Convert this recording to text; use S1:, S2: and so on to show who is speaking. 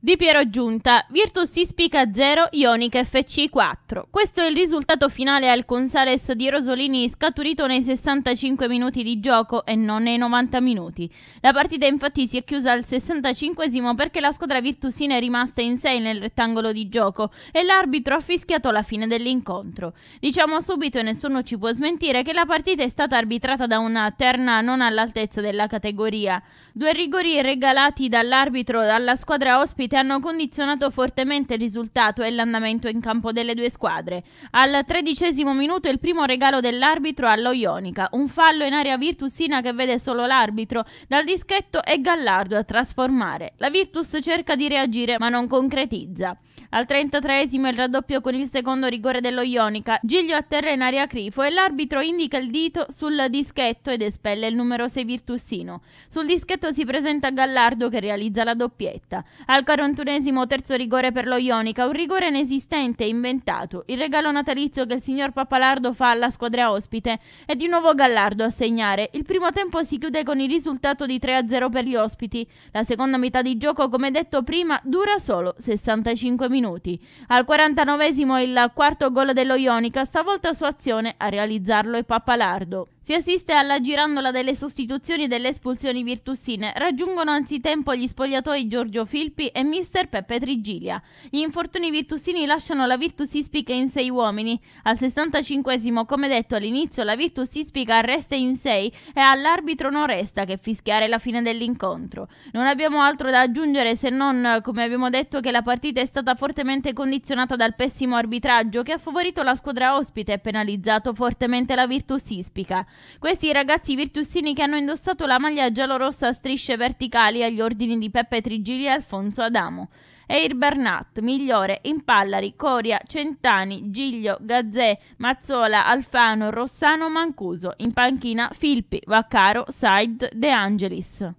S1: Di Piero Giunta, Virtus Ispica 0, Ionica FC 4. Questo è il risultato finale al Consales di Rosolini scaturito nei 65 minuti di gioco e non nei 90 minuti. La partita infatti si è chiusa al 65 perché la squadra virtusina è rimasta in 6 nel rettangolo di gioco e l'arbitro ha fischiato la fine dell'incontro. Diciamo subito e nessuno ci può smentire che la partita è stata arbitrata da una terna non all'altezza della categoria. Due rigori regalati dall'arbitro alla squadra ospite seguiti hanno condizionato fortemente il risultato e l'andamento in campo delle due squadre. Al tredicesimo minuto il primo regalo dell'arbitro allo Ionica, un fallo in area virtusina che vede solo l'arbitro, dal dischetto e Gallardo a trasformare. La Virtus cerca di reagire ma non concretizza. Al trentatreesimo il raddoppio con il secondo rigore dello Ionica, Giglio atterra in area Crifo e l'arbitro indica il dito sul dischetto ed espelle il numero 6 virtussino. Sul dischetto si presenta Gallardo che realizza la doppietta. Al 41esimo terzo rigore per lo Ionica, un rigore inesistente, e inventato. Il regalo natalizio che il signor Pappalardo fa alla squadra ospite. È di nuovo Gallardo a segnare. Il primo tempo si chiude con il risultato di 3-0 per gli ospiti. La seconda metà di gioco, come detto prima, dura solo 65 minuti. Al 49esimo il quarto gol dello Ionica, stavolta su azione a realizzarlo è Pappalardo. Si assiste alla girandola delle sostituzioni e delle espulsioni virtussine. Raggiungono anzitempo gli spogliatoi Giorgio Filpi e mister Peppe Trigilia. Gli infortuni virtussini lasciano la Virtus Ispica in sei uomini. Al 65 come detto all'inizio, la Virtus Ispica resta in sei e all'arbitro non resta che fischiare la fine dell'incontro. Non abbiamo altro da aggiungere se non, come abbiamo detto, che la partita è stata fortemente condizionata dal pessimo arbitraggio che ha favorito la squadra ospite e penalizzato fortemente la Virtus Ispica. Questi ragazzi virtustini che hanno indossato la maglia giallorossa a strisce verticali agli ordini di Peppe Trigili e Alfonso Adamo. Eir Bernat, Migliore, Impallari, Coria, Centani, Giglio, Gazzè, Mazzola, Alfano, Rossano, Mancuso. In panchina Filippi, Vaccaro, Said, De Angelis.